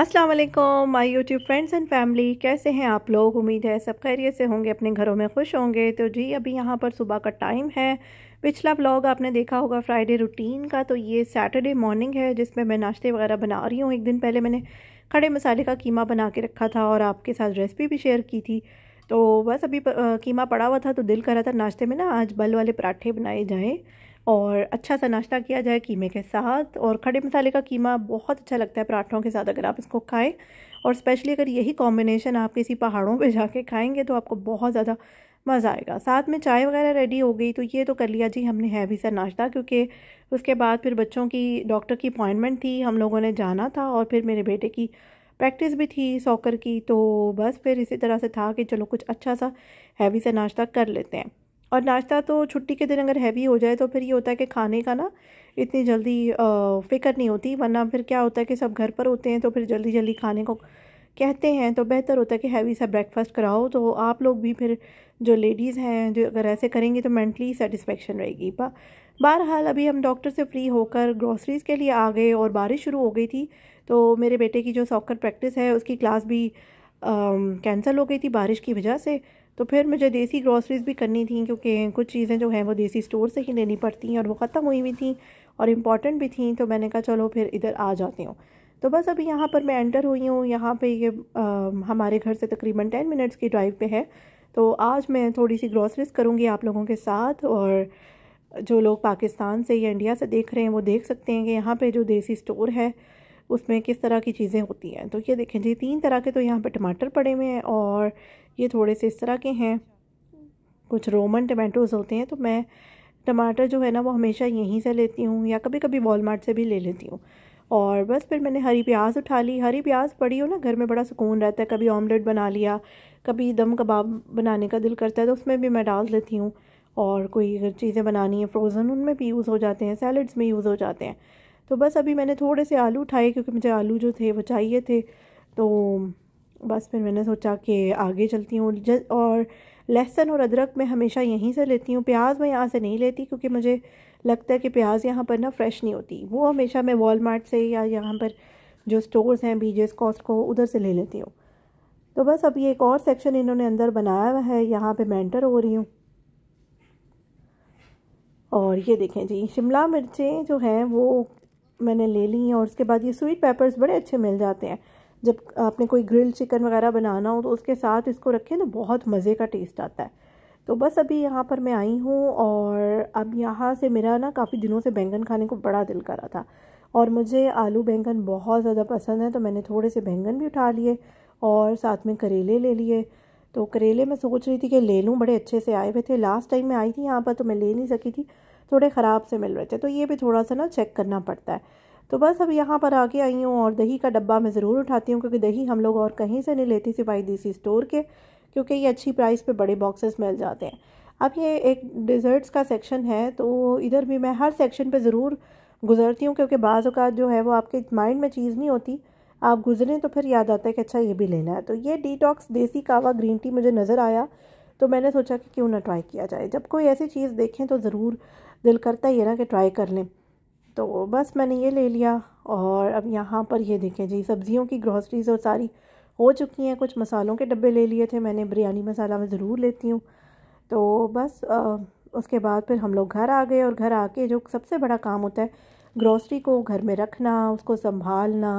अस्सलाम वालेकुम my YouTube friends and family कैसे हैं आप लोग उम्मीद है सब खैरियत से होंगे अपने घरों में खुश होंगे तो जी अभी यहाँ पर सुबह का टाइम है पिछला व्लॉग आपने देखा होगा फ्राइडे रूटीन का तो ये सैटरडे मॉर्निंग है जिसमें मैं नाश्ते वगैरह बना रही हूँ एक दिन पहले मैंने खड़े मसाले का कीमा बना के रखा था और आपके साथ रेसिपी भी शेयर की थी तो बस अभी कीमा पड़ा हुआ था तो दिल करा था नाश्ते में ना आज बल वाले पराठे बनाए जाएँ और अच्छा सा नाश्ता किया जाए कीमे के साथ और खड़े मसाले का कीमा बहुत अच्छा लगता है पराठों के साथ अगर आप इसको खाएं और स्पेशली अगर यही कॉम्बिनेशन आप किसी पहाड़ों पे जाके खाएंगे तो आपको बहुत ज़्यादा मज़ा आएगा साथ में चाय वगैरह रेडी हो गई तो ये तो कर लिया जी हमने हैवी सा नाश्ता क्योंकि उसके बाद फिर बच्चों की डॉक्टर की अपॉइंटमेंट थी हम लोगों ने जाना था और फिर मेरे बेटे की प्रैक्टिस भी थी सॉकर की तो बस फिर इसी तरह से था कि चलो कुछ अच्छा सा हैवी सा नाश्ता कर लेते हैं और नाश्ता तो छुट्टी के दिन अगर हैवी हो जाए तो फिर ये होता है कि खाने का ना इतनी जल्दी फ़िक्र नहीं होती वरना फिर क्या होता है कि सब घर पर होते हैं तो फिर जल्दी जल्दी खाने को कहते हैं तो बेहतर होता है कि हैवी सा ब्रेकफास्ट कराओ तो आप लोग भी फिर जो लेडीज़ हैं जो अगर ऐसे करेंगे तो मैंटली सेटिस्फेक्शन रहेगी बा बहरहाल अभी हम डॉक्टर से फ्री होकर ग्रॉसरीज़ के लिए आ गए और बारिश शुरू हो गई थी तो मेरे बेटे की जो सॉकर प्रैक्टिस है उसकी क्लास भी कैंसिल हो गई थी बारिश की वजह से तो फिर मुझे देसी ग्रॉसरीज़ भी करनी थी क्योंकि कुछ चीज़ें जो हैं वो देसी स्टोर से ही लेनी पड़ती हैं और वो ख़त्म हुई हुई थी और इम्पॉर्टेंट भी थी तो मैंने कहा चलो फिर इधर आ जाती हूँ तो बस अभी यहाँ पर मैं एंटर हुई हूँ यहाँ पे ये हमारे घर से तकरीबन टेन मिनट्स की ड्राइव पे है तो आज मैं थोड़ी सी ग्रॉसरीज करूँगी आप लोगों के साथ और जो लोग पाकिस्तान से या इंडिया से देख रहे हैं वो देख सकते हैं कि यहाँ पे जो देसी स्टोर है उसमें किस तरह की चीज़ें होती हैं तो ये देखें जी तीन तरह के तो यहाँ पर टमाटर पड़े हुए हैं और ये थोड़े से इस तरह के हैं कुछ रोमन टमाटोज़ होते हैं तो मैं टमाटर जो है ना वो हमेशा यहीं से लेती हूँ या कभी कभी वॉलमार्ट से भी ले लेती हूँ और बस फिर मैंने हरी प्याज उठा ली हरी प्याज पड़ी हो ना घर में बड़ा सुकून रहता है कभी ऑमलेट बना लिया कभी दम कबाब बनाने का दिल करता है तो उसमें भी मैं डाल लेती हूँ और कोई चीज़ें बनानी है फ्रोज़न उनमें भी यूज़ हो जाते हैं सैलड्स में यूज़ हो जाते हैं तो बस अभी मैंने थोड़े से आलू उठाए क्योंकि मुझे आलू जो थे वो चाहिए थे तो बस फिर मैंने सोचा कि आगे चलती हूँ और लहसन और अदरक मैं हमेशा यहीं से लेती हूँ प्याज मैं यहाँ से नहीं लेती क्योंकि मुझे लगता है कि प्याज यहाँ पर ना फ्रेश नहीं होती वो हमेशा मैं वॉलमार्ट से या यहाँ पर जो स्टोर्स हैं बीजेस कॉस्ट को उधर से ले लेती हूँ तो बस अब ये एक और सेक्शन इन्होंने अंदर बनाया हुआ है यहाँ पे मैं हो रही हूँ और ये देखें जी शिमला मिर्चें जो हैं वो मैंने ले ली हैं और उसके बाद ये स्वीट पेपर्स बड़े अच्छे मिल जाते हैं जब आपने कोई ग्रिल चिकन वगैरह बनाना हो तो उसके साथ इसको रखें ना तो बहुत मज़े का टेस्ट आता है तो बस अभी यहाँ पर मैं आई हूँ और अब यहाँ से मेरा ना काफ़ी दिनों से बैंगन खाने को बड़ा दिल करा था और मुझे आलू बैंगन बहुत ज़्यादा पसंद है तो मैंने थोड़े से बैंगन भी उठा लिए और साथ में करेले ले लिए तो करेले मैं सोच रही थी कि ले लूँ बड़े अच्छे से आए हुए थे लास्ट टाइम मैं आई थी यहाँ पर तो मैं ले नहीं सकी थी थोड़े ख़राब से मिल रहे थे तो ये भी थोड़ा सा ना चेक करना पड़ता है तो बस अब यहाँ पर आके आई हूँ और दही का डब्बा मैं ज़रूर उठाती हूँ क्योंकि दही हम लोग और कहीं से नहीं लेती सिपाही देसी स्टोर के क्योंकि ये अच्छी प्राइस पे बड़े बॉक्सेस मिल जाते हैं अब ये एक डिज़र्ट्स का सेक्शन है तो इधर भी मैं हर सेक्शन पे ज़रूर गुजरती हूँ क्योंकि बाज़ अवत जो है वो आपके माइंड में चीज़ नहीं होती आप गुजरें तो फिर याद आता है कि अच्छा ये भी लेना है तो ये डिटॉक्स देसी कावा ग्रीन टी मुझे नज़र आया तो मैंने सोचा कि क्यों ना ट्राई किया जाए जब कोई ऐसी चीज़ देखें तो ज़रूर दिल करता ही है ना कि ट्राई कर लें तो बस मैंने ये ले लिया और अब यहाँ पर ये देखें जी सब्ज़ियों की ग्रॉसरीज और सारी हो चुकी हैं कुछ मसालों के डब्बे ले लिए थे मैंने बिरयानी मसाला मैं ज़रूर लेती हूँ तो बस आ, उसके बाद फिर हम लोग घर आ गए और घर आके जो सबसे बड़ा काम होता है ग्रॉसरी को घर में रखना उसको संभालना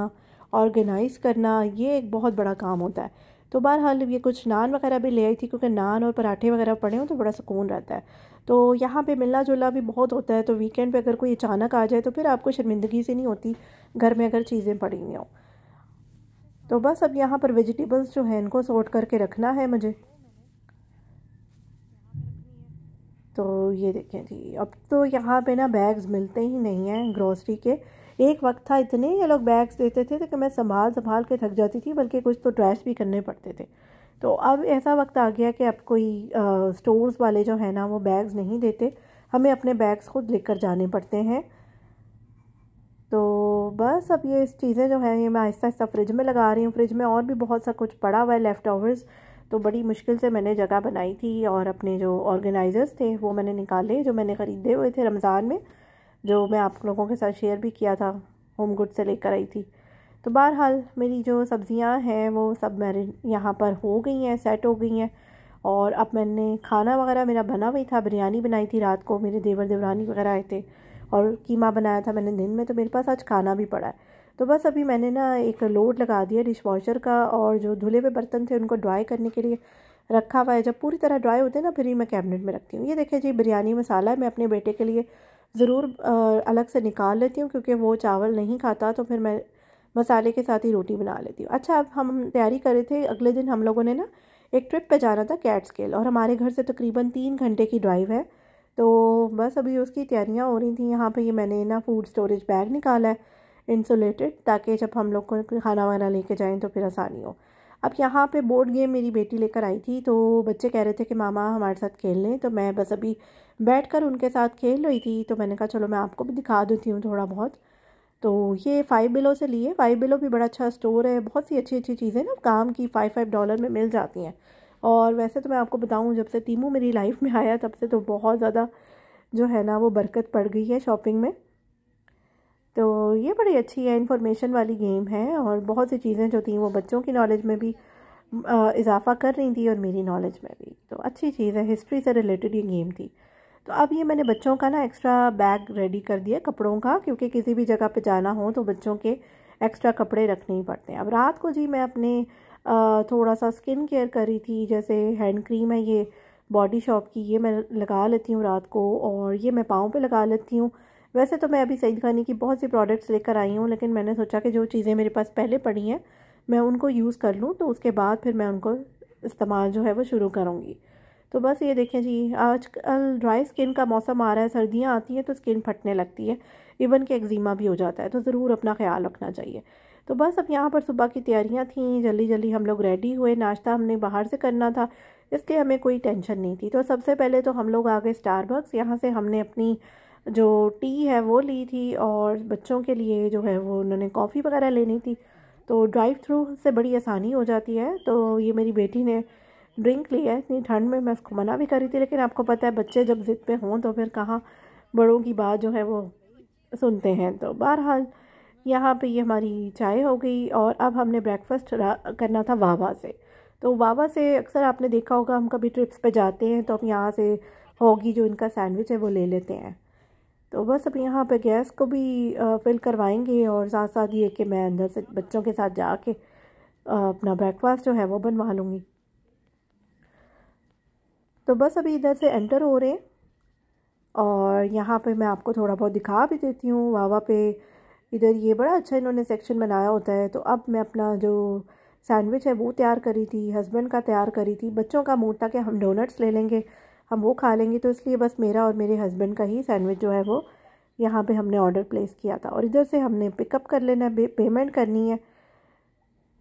ऑर्गेनाइज़ करना ये एक बहुत बड़ा काम होता है तो बहरहाल ये कुछ नान वगैरह भी ले आई थी क्योंकि नान और पराठे वगैरह पड़े हों तो बड़ा सुकून रहता है तो यहाँ पे मिलना जुलना भी बहुत होता है तो वीकेंड पे अगर कोई अचानक आ जाए तो फिर आपको शर्मिंदगी से नहीं होती घर में अगर चीज़ें पड़ी हुई हों तो बस अब यहाँ पर वेजिटेबल्स जो हैं इनको सोट करके रखना है मुझे तो ये देखें जी अब तो यहाँ पे ना बैग्स मिलते ही नहीं हैं ग्रॉसरी के एक वक्त था इतने ये लोग बैग्स देते थे तो कि मैं संभाल संभाल के थक जाती थी बल्कि कुछ तो ट्रैश भी करने पड़ते थे तो अब ऐसा वक्त आ गया कि अब कोई स्टोर्स वाले जो है ना वो बैग्स नहीं देते हमें अपने बैग्स खुद लेकर जाने पड़ते हैं तो बस अब ये चीज़ें जो हैं ये मैं आहिस्ता आहिस्ता फ्रिज में लगा रही हूँ फ्रिज में और भी बहुत सा कुछ पड़ा हुआ है लेफ़्ट ओवर्स तो बड़ी मुश्किल से मैंने जगह बनाई थी और अपने जो ऑर्गेनाइज़र्स थे वो मैंने निकाले जो मैंने ख़रीदे हुए थे रमज़ान में जो मैं आप लोगों के साथ शेयर भी किया था होम गुड से लेकर आई थी तो बहरहाल मेरी जो सब्ज़ियाँ हैं वो सब मेरे यहाँ पर हो गई हैं सेट हो गई हैं और अब मैंने खाना वगैरह मेरा बना हुई था बिरयानी बनाई थी रात को मेरे देवर देवरानी वगैरह आए थे और कीमा बनाया था मैंने दिन में तो मेरे पास आज खाना भी पड़ा है तो बस अभी मैंने ना एक लोड लगा दिया डिश वॉशर का और जो धुले हुए बर्तन थे उनको ड्राई करने के लिए रखा हुआ है जब पूरी तरह ड्राई होते हैं ना फिर ही मैं कैबिनेट में रखती हूँ ये देखिए जी बिरयानी मसाला है मैं अपने बेटे के लिए ज़रूर अलग से निकाल लेती हूँ क्योंकि वो चावल नहीं खाता तो फिर मैं मसाले के साथ ही रोटी बना लेती हूँ अच्छा अब हम तैयारी कर रहे थे अगले दिन हम लोगों ने ना एक ट्रिप पे जाना था कैट स्केल और हमारे घर से तकरीबन तीन घंटे की ड्राइव है तो बस अभी उसकी तैयारियाँ हो रही थी यहाँ पर ये मैंने ना फूड स्टोरेज बैग निकाला है इंसुलेटेड ताकि जब हम लोग को खाना वाना लेके जाएँ तो फिर आसानी हो अब यहाँ पे बोर्ड गेम मेरी बेटी लेकर आई थी तो बच्चे कह रहे थे कि मामा हमारे साथ खेल लें तो मैं बस अभी बैठ कर उनके साथ खेल रही थी तो मैंने कहा चलो मैं आपको भी दिखा देती हूँ थोड़ा बहुत तो ये फाइव बिलो से लिए फाइव बिलो भी बड़ा अच्छा स्टोर है बहुत सी अच्छी अच्छी चीज़ें ना काम की फ़ाइव फाइव डॉलर में मिल जाती हैं और वैसे तो मैं आपको बताऊँ जब से टीमू मेरी लाइफ में आया तब से तो बहुत ज़्यादा जो है ना वो बरकत पड़ गई है शॉपिंग में तो ये बड़ी अच्छी है इन्फॉर्मेशन वाली गेम है और बहुत सी चीज़ें जो थी वो बच्चों की नॉलेज में भी इजाफा कर रही थी और मेरी नॉलेज में भी तो अच्छी चीज़ है हिस्ट्री से रिलेटेड ये गेम थी तो अब ये मैंने बच्चों का ना एक्स्ट्रा बैग रेडी कर दिया कपड़ों का क्योंकि किसी भी जगह पे जाना हो तो बच्चों के एक्स्ट्रा कपड़े रखने ही पड़ते हैं अब रात को जी मैं अपने थोड़ा सा स्किन केयर कर रही थी जैसे हैंड क्रीम है ये बॉडी शॉप की ये मैं लगा लेती हूँ रात को और ये मैं पाँव पर लगा लेती हूँ वैसे तो मैं अभी सईद खानी की बहुत सी प्रोडक्ट्स लेकर आई हूँ लेकिन मैंने सोचा कि जो चीज़ें मेरे पास पहले पड़ी हैं मैं उनको यूज़ कर लूँ तो उसके बाद फिर मैं उनको इस्तेमाल जो है वो शुरू करूँगी तो बस ये देखें जी आजकल ड्राई स्किन का मौसम आ रहा है सर्दियाँ आती हैं तो स्किन फटने लगती है इवन के एक्जिमा भी हो जाता है तो ज़रूर अपना ख्याल रखना चाहिए तो बस अब यहाँ पर सुबह की तैयारियाँ थी जल्दी जल्दी हम लोग रेडी हुए नाश्ता हमने बाहर से करना था इसलिए हमें कोई टेंशन नहीं थी तो सबसे पहले तो हम लोग आ गए स्टारबक्स यहाँ से हमने अपनी जो टी है वो ली थी और बच्चों के लिए जो है वो उन्होंने कॉफ़ी वगैरह लेनी थी तो ड्राइव थ्रू से बड़ी आसानी हो जाती है तो ये मेरी बेटी ने ड्रिंक लिया है इतनी ठंड में मैं उसको मना भी करी थी लेकिन आपको पता है बच्चे जब ज़िद पे हों तो फिर कहाँ बड़ों की बात जो है वो सुनते हैं तो बहरहाल यहाँ पे ये हमारी चाय हो गई और अब हमने ब्रेकफास्ट करना था वाहवा से तो वाहवा से अक्सर आपने देखा होगा हम कभी ट्रिप्स पे जाते हैं तो हम यहाँ से होगी जो इनका सैंडविच है वो ले लेते हैं तो बस अब यहाँ पे गैस को भी फिल करवाएंगे और साथ साथ ये कि मैं अंदर से बच्चों के साथ जा अपना ब्रेकफास्ट जो है वो बनवा लूँगी तो बस अभी इधर से एंटर हो रहे हैं और यहाँ पे मैं आपको थोड़ा बहुत दिखा भी देती हूँ वावा पे इधर ये बड़ा अच्छा इन्होंने सेक्शन बनाया होता है तो अब मैं अपना जो सैंडविच है वो तैयार करी थी हस्बैंड का तैयार करी थी बच्चों का मूड था कि हम डोनट्स ले लेंगे हम वो खा लेंगे तो इसलिए बस मेरा और मेरे हस्बैंड का ही सैंडविच जो है वो यहाँ पे हमने ऑर्डर प्लेस किया था और इधर से हमने पिकअप कर लेना है पेमेंट करनी है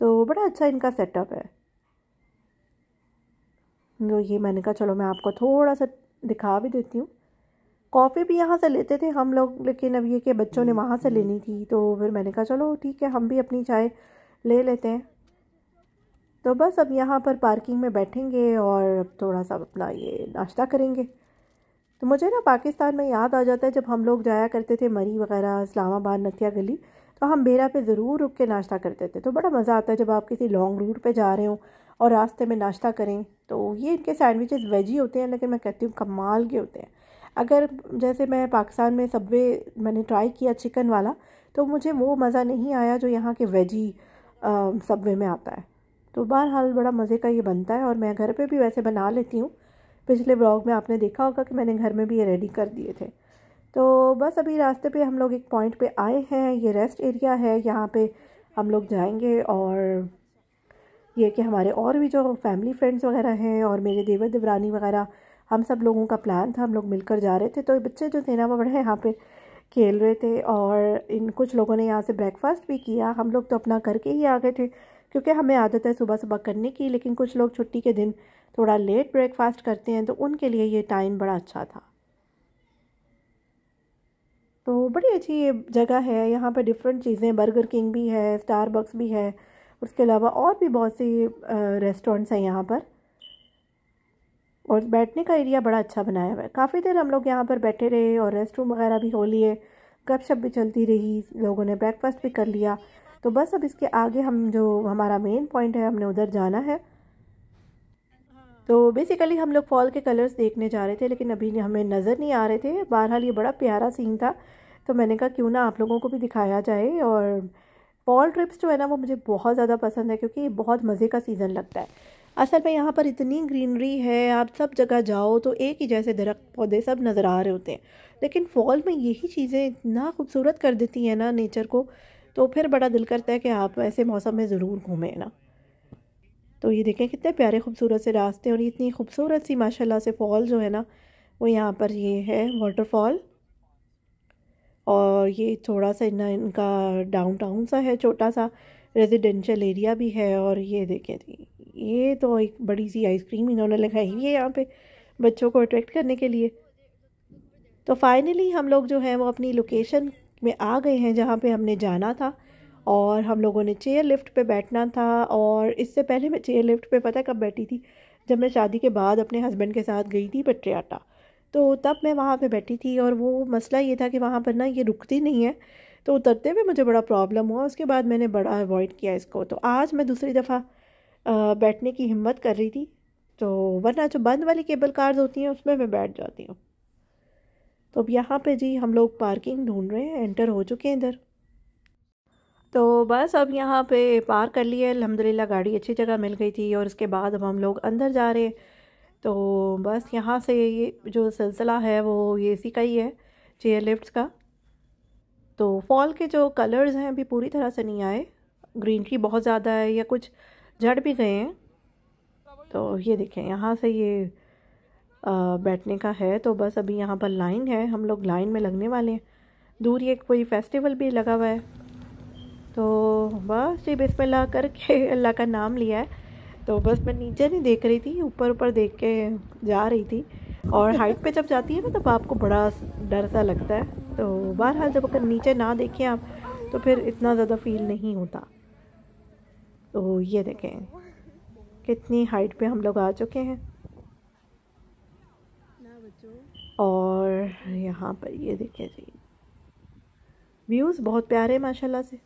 तो बड़ा अच्छा इनका सेटअप है तो ये मैंने कहा चलो मैं आपको थोड़ा सा दिखा भी देती हूँ कॉफ़ी भी यहाँ से लेते थे हम लोग लेकिन अब ये कि बच्चों ने हम्म, वहाँ से लेनी हम्म। थी तो फिर मैंने कहा चलो ठीक है हम भी अपनी चाय ले लेते हैं तो बस अब यहाँ पर पार्किंग में बैठेंगे और अब थोड़ा सा अपना ये नाश्ता करेंगे तो मुझे ना पाकिस्तान में याद आ जाता है जब हम लोग जाया करते थे मरी वगैरह इस्लामाबाद नथिया गली तो हम बेरा पे ज़रूर रुक के नाश्ता करते थे तो बड़ा मज़ा आता है जब आप किसी लॉन्ग रूट पे जा रहे हो और रास्ते में नाश्ता करें तो ये इनके सैंडविचेस वेज ही होते हैं लेकिन मैं कहती हूँ कमाल के होते हैं अगर जैसे मैं पाकिस्तान में सबवे मैंने ट्राई किया चिकन वाला तो मुझे वो मज़ा नहीं आया जो यहाँ के वेजी सबवे में आता है तो बहरहाल बड़ा मज़े का ये बनता है और मैं घर पे भी वैसे बना लेती हूँ पिछले ब्लॉग में आपने देखा होगा कि मैंने घर में भी ये रेडी कर दिए थे तो बस अभी रास्ते पे हम लोग एक पॉइंट पे आए हैं ये रेस्ट एरिया है यहाँ पे हम लोग जाएंगे और ये कि हमारे और भी जो फैमिली फ्रेंड्स वगैरह हैं और मेरे देवर देवरानी वगैरह हम सब लोगों का प्लान था हम लोग मिलकर जा रहे थे तो बच्चे जो थे ना वो बड़े यहाँ पे खेल रहे थे और इन कुछ लोगों ने यहाँ से ब्रेकफास्ट भी किया हम लोग तो अपना करके ही आ गए थे क्योंकि हमें आदत है सुबह सुबह करने की लेकिन कुछ लोग छुट्टी के दिन थोड़ा लेट ब्रेकफास्ट करते हैं तो उनके लिए ये टाइम बड़ा अच्छा था तो बड़ी अच्छी ये जगह है यहाँ पर डिफरेंट चीज़ें बर्गर किंग भी है स्टारबक्स भी है उसके अलावा और भी बहुत से रेस्टोरेंट्स हैं यहाँ पर और बैठने का एरिया बड़ा अच्छा बनाया हुआ है काफ़ी देर हम लोग यहाँ पर बैठे रहे और रेस्ट रूम वगैरह भी हो लिए शप भी चलती रही लोगों ने ब्रेकफास्ट भी कर लिया तो बस अब इसके आगे हम जो हमारा मेन पॉइंट है हमने उधर जाना है तो बेसिकली हम लोग फॉल के कलर्स देखने जा रहे थे लेकिन अभी हमें नज़र नहीं आ रहे थे बहरहाल ये बड़ा प्यारा सीन था तो मैंने कहा क्यों ना आप लोगों को भी दिखाया जाए और फॉल ट्रिप्स जो है ना वो मुझे बहुत ज़्यादा पसंद है क्योंकि ये बहुत मज़े का सीज़न लगता है असल में यहाँ पर इतनी ग्रीनरी है आप सब जगह जाओ तो एक ही जैसे दरख्त पौधे सब नज़र आ रहे होते हैं लेकिन फॉल में यही चीज़ें इतना खूबसूरत कर देती हैं ना नेचर को तो फिर बड़ा दिल करता है कि आप ऐसे मौसम में ज़रूर घूमें ना तो ये देखें कितने प्यारे खूबसूरत से रास्ते और इतनी खूबसूरत सी माशाल्लाह से फॉल जो है ना वो यहाँ पर ये है वाटरफॉल और ये थोड़ा सा ना इनका डाउन टाउन सा है छोटा सा रेजिडेंशियल एरिया भी है और ये देखें ये तो एक बड़ी सी आइसक्रीम इन्होंने लगाई हुई है यहाँ पे बच्चों को अट्रैक्ट करने के लिए तो फाइनली हम लोग जो हैं वो अपनी लोकेशन में आ गए हैं जहाँ पे हमने जाना था और हम लोगों ने चेयर लिफ्ट पे बैठना था और इससे पहले मैं चेयर लिफ्ट पे पता कब बैठी थी जब मैं शादी के बाद अपने हस्बैंड के साथ गई थी पटरियाटा तो तब मैं वहाँ पे बैठी थी और वो मसला ये था कि वहाँ पर ना ये रुकती नहीं है तो उतरते हुए मुझे बड़ा प्रॉब्लम हुआ उसके बाद मैंने बड़ा अवॉइड किया इसको तो आज मैं दूसरी दफ़ा बैठने की हिम्मत कर रही थी तो वरना जो बंद वाली केबल कार्स होती हैं उसमें मैं बैठ जाती हूँ तो अब यहाँ पर जी हम लोग पार्किंग ढूँढ रहे हैं एंटर हो चुके हैं इधर तो बस अब यहाँ पे पार कर लिए अलहमदिल्ला गाड़ी अच्छी जगह मिल गई थी और उसके बाद अब हम लोग अंदर जा रहे हैं तो बस यहाँ से ये जो सिलसिला है वो ये इसी का ही है चेयर लिफ्ट का तो फॉल के जो कलर्स हैं अभी पूरी तरह से नहीं आए ग्रीनरी बहुत ज़्यादा है या कुछ झड़ भी गए हैं तो ये देखें यहाँ से ये बैठने का है तो बस अभी यहाँ पर लाइन है हम लोग लाइन में लगने वाले हैं दूर ये कोई फेस्टिवल भी लगा हुआ है तो बस जी बिस्मिल्लाह करके अल्लाह का नाम लिया है तो बस मैं नीचे नहीं देख रही थी ऊपर ऊपर देख के जा रही थी और हाइट पे जब जाती है ना तब आपको बड़ा डर सा लगता है तो बहरहाल जब अगर नीचे ना देखें आप तो फिर इतना ज़्यादा फील नहीं होता तो ये देखें कितनी हाइट पे हम लोग आ चुके हैं और यहाँ पर ये देखें जी व्यूज़ बहुत प्यारे माशाल्लाह से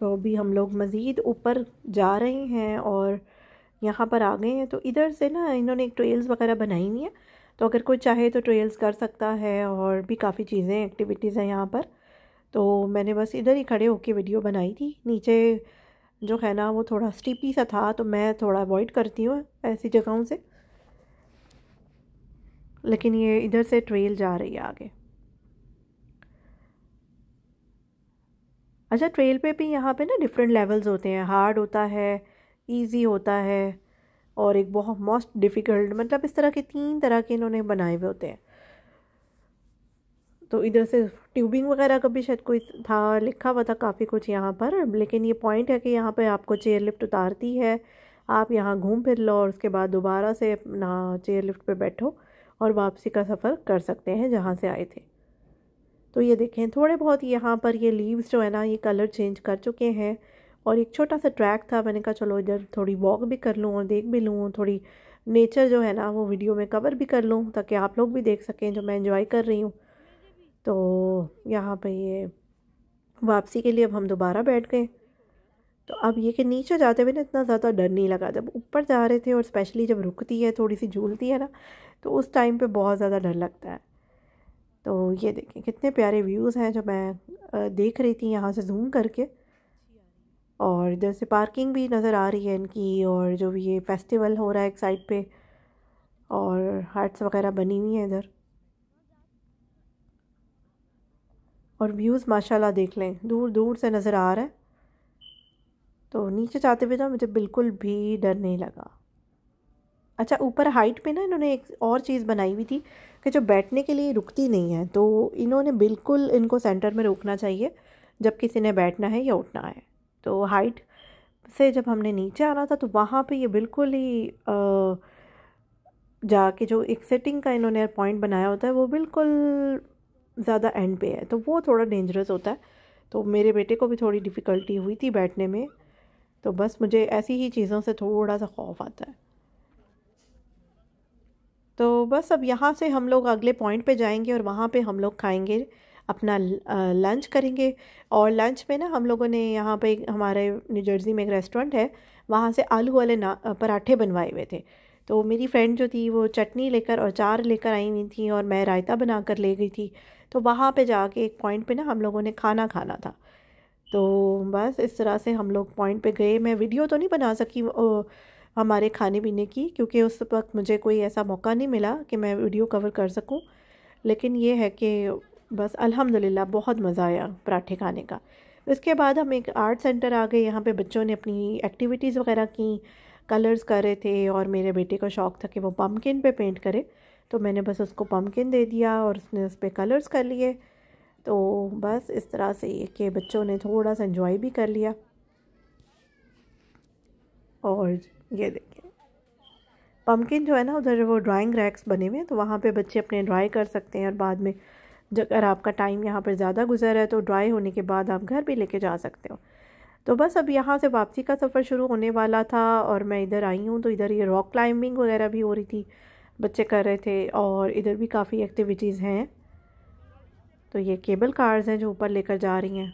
तो अभी हम लोग मज़ीद ऊपर जा रहे हैं और यहाँ पर आ गए हैं तो इधर से ना इन्होंने एक ट्रेल्स वगैरह बनाई हुई हैं तो अगर कोई चाहे तो ट्रेल्स कर सकता है और भी काफ़ी चीज़ें एक्टिविटीज़ हैं यहाँ पर तो मैंने बस इधर ही खड़े होकर वीडियो बनाई थी नीचे जो है ना वो थोड़ा स्टीपी सा था तो मैं थोड़ा अवॉइड करती हूँ ऐसी जगहों से लेकिन ये इधर से ट्रेल जा रही है आगे अच्छा ट्रेल पे भी यहाँ पे ना डिफरेंट लेवल्स होते हैं हार्ड होता है ईजी होता है और एक बहुत मोस्ट डिफ़िकल्ट मतलब इस तरह के तीन तरह के इन्होंने बनाए हुए होते हैं तो इधर से ट्यूबिंग वगैरह का भी शायद कोई था लिखा हुआ था काफ़ी कुछ यहाँ पर लेकिन ये पॉइंट है कि यहाँ पे आपको चेयर लिफ्ट उतारती है आप यहाँ घूम फिर लो और उसके बाद दोबारा से अपना चेयर लिफ्ट पर बैठो और वापसी का सफ़र कर सकते हैं जहाँ से आए थे तो ये देखें थोड़े बहुत यहाँ पर ये लीव्स जो है ना ये कलर चेंज कर चुके हैं और एक छोटा सा ट्रैक था मैंने कहा चलो इधर थोड़ी वॉक भी कर लूँ और देख भी लूँ थोड़ी नेचर जो है ना वो वीडियो में कवर भी कर लूँ ताकि आप लोग भी देख सकें जो मैं इन्जॉय कर रही हूँ तो यहाँ पर ये वापसी के लिए अब हम दोबारा बैठ गए तो अब ये कि नीचे जाते हुए ना इतना ज़्यादा डर नहीं लगा जब ऊपर जा रहे थे और स्पेशली जब रुकती है थोड़ी सी झूलती है ना तो उस टाइम पे बहुत ज़्यादा डर लगता है तो ये देखें कितने प्यारे व्यूज़ हैं जो मैं देख रही थी यहाँ से जूम करके और इधर से पार्किंग भी नज़र आ रही है इनकी और जो भी ये फेस्टिवल हो रहा है एक साइड पे और हार्ट्स वगैरह बनी हुई हैं इधर और व्यूज़ माशाल्लाह देख लें दूर दूर से नज़र आ रहा है तो नीचे जाते हुए ना मुझे बिल्कुल भी डर नहीं लगा अच्छा ऊपर हाइट पे ना इन्होंने एक और चीज़ बनाई हुई थी कि जो बैठने के लिए रुकती नहीं है तो इन्होंने बिल्कुल इनको सेंटर में रोकना चाहिए जब किसी ने बैठना है या उठना है तो हाइट से जब हमने नीचे आना था तो वहाँ पे ये बिल्कुल ही जाके जो एक सेटिंग का इन्होंने पॉइंट बनाया होता है वो बिल्कुल ज़्यादा एंड पे है तो वो थोड़ा डेंजरस होता है तो मेरे बेटे को भी थोड़ी डिफ़िकल्टी हुई थी बैठने में तो बस मुझे ऐसी ही चीज़ों से थोड़ा सा खौफ आता है तो बस अब यहाँ से हम लोग अगले पॉइंट पे जाएंगे और वहाँ पे हम लोग खाएंगे अपना लंच करेंगे और लंच में ना हम लोगों ने यहाँ पे हमारे न्यू जर्सी में एक रेस्टोरेंट है वहाँ से आलू वाले ना पराठे बनवाए हुए थे तो मेरी फ्रेंड जो थी वो चटनी लेकर और चार लेकर आई हुई थी और मैं रायता बना कर ले गई थी तो वहाँ पे जाके एक पॉइंट पे ना हम लोगों ने खाना खाना था तो बस इस तरह से हम लोग पॉइंट पे गए मैं वीडियो तो नहीं बना सकी ओ, हमारे खाने पीने की क्योंकि उस वक्त मुझे कोई ऐसा मौका नहीं मिला कि मैं वीडियो कवर कर सकूं लेकिन ये है कि बस अल्हम्दुलिल्लाह बहुत मज़ा आया पराठे खाने का इसके बाद हम एक आर्ट सेंटर आ गए यहाँ पे बच्चों ने अपनी एक्टिविटीज़ वगैरह की कलर्स कर रहे थे और मेरे बेटे को शौक़ था कि वो पम्पकिन पे पेंट करे तो मैंने बस उसको पम्पकिन दे दिया और उसने उस पर कलर्स कर लिए तो बस इस तरह से कि बच्चों ने थोड़ा सा इन्जॉय भी कर लिया और ये देखिए पम्पकिन जो है ना उधर वो ड्राइंग रैक्स बने हुए हैं तो वहाँ पे बच्चे अपने ड्राई कर सकते हैं और बाद में अगर आपका टाइम यहाँ पर ज़्यादा गुजर है तो ड्राई होने के बाद आप घर भी लेके जा सकते हो तो बस अब यहाँ से वापसी का सफ़र शुरू होने वाला था और मैं इधर आई हूँ तो इधर ये रॉक क्लाइंबिंग वगैरह भी हो रही थी बच्चे कर रहे थे और इधर भी काफ़ी एक्टिविटीज़ हैं तो ये केबल कार्स हैं जो ऊपर लेकर जा रही हैं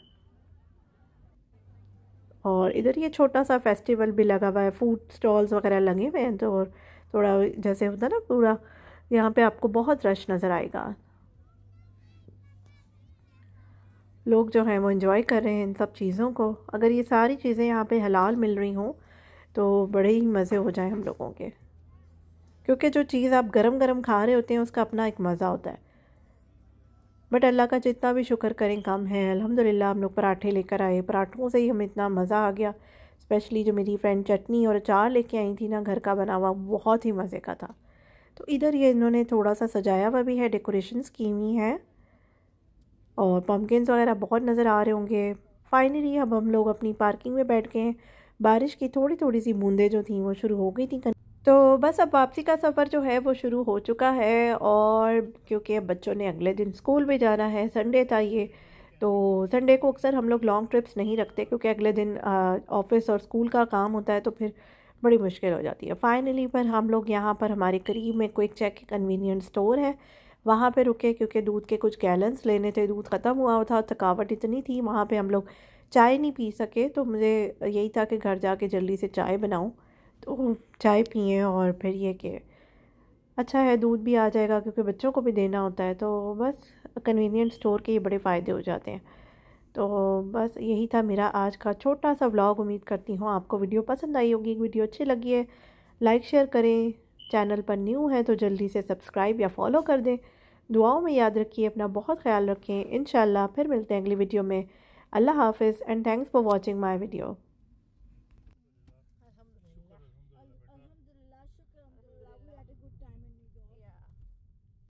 और इधर ये छोटा सा फेस्टिवल भी लगा हुआ है फूड स्टॉल्स वगैरह लगे हुए हैं तो थोड़ा जैसे होता ना पूरा यहाँ पे आपको बहुत रश नज़र आएगा लोग जो हैं वो इन्जॉय कर रहे हैं इन सब चीज़ों को अगर ये सारी चीज़ें यहाँ पे हलाल मिल रही हों तो बड़े ही मज़े हो जाए हम लोगों के क्योंकि जो चीज़ आप गरम गरम खा रहे होते हैं उसका अपना एक मज़ा होता है बट अल्लाह का जितना भी शुक्र करें कम है अल्हम्दुलिल्लाह हम लोग पराठे लेकर आए पराठों से ही हमें इतना मज़ा आ गया स्पेशली जो मेरी फ्रेंड चटनी और अचार लेके आई थी ना घर का बना हुआ बहुत ही मज़े का था तो इधर ये इन्होंने थोड़ा सा सजाया हुआ भी है डेकोरेशन की हुई हैं और पम्पकिनस वगैरह बहुत नज़र आ रहे होंगे फाइनली अब हम लोग अपनी पार्किंग में बैठ गए बारिश की थोड़ी थोड़ी सी बूंदें जो थी वो शुरू हो गई थी तो बस अब वापसी का सफ़र जो है वो शुरू हो चुका है और क्योंकि अब बच्चों ने अगले दिन स्कूल भी जाना है संडे था ये तो संडे को अक्सर हम लोग लॉन्ग ट्रिप्स नहीं रखते क्योंकि अगले दिन ऑफिस और स्कूल का काम होता है तो फिर बड़ी मुश्किल हो जाती है फाइनली पर हम लोग यहाँ पर हमारे करीब में क्विक चेक कन्वीनियंट स्टोर है वहाँ पे रुके क्योंकि दूध के कुछ गैलन्स लेने थे दूध ख़त्म हुआ था थकावट इतनी थी वहाँ पे हम लोग चाय नहीं पी सके तो मुझे यही था कि घर जाके जल्दी से चाय बनाऊँ तो चाय पिए और फिर ये कि अच्छा है दूध भी आ जाएगा क्योंकि बच्चों को भी देना होता है तो बस कन्वीनियंट स्टोर के ये बड़े फ़ायदे हो जाते हैं तो बस यही था मेरा आज का छोटा सा व्लॉग उम्मीद करती हूँ आपको वीडियो पसंद आई होगी वीडियो अच्छी लगी है लाइक शेयर करें चैनल पर न्यू है तो जल्दी से सब्सक्राइब या फॉलो कर दें दुआओं में याद रखिए अपना बहुत ख्याल रखें इन फिर मिलते हैं अगली वीडियो में अल्लाह हाफिज़ and thanks for watching my video